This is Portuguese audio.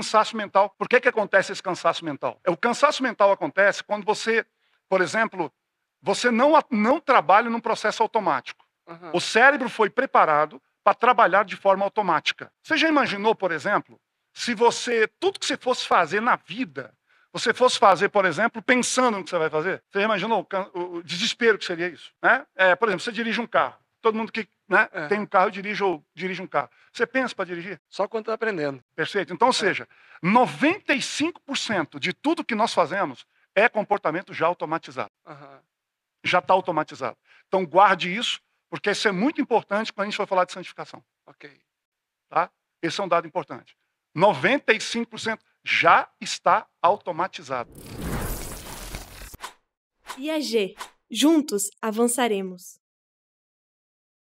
cansaço mental. Por que, que acontece esse cansaço mental? É, o cansaço mental acontece quando você, por exemplo, você não, não trabalha num processo automático. Uhum. O cérebro foi preparado para trabalhar de forma automática. Você já imaginou, por exemplo, se você, tudo que você fosse fazer na vida, você fosse fazer, por exemplo, pensando no que você vai fazer? Você já imaginou o, o desespero que seria isso? Né? É, por exemplo, você dirige um carro. Todo mundo que né, é. tem um carro dirige ou dirige um carro. Você pensa para dirigir? Só quando está aprendendo. Perfeito. Então, ou é. seja, 95% de tudo que nós fazemos é comportamento já automatizado. Uhum. Já está automatizado. Então, guarde isso, porque isso é muito importante quando a gente for falar de santificação. Ok. Tá? Esse é um dado importante. 95% já está automatizado. IAG. Juntos avançaremos.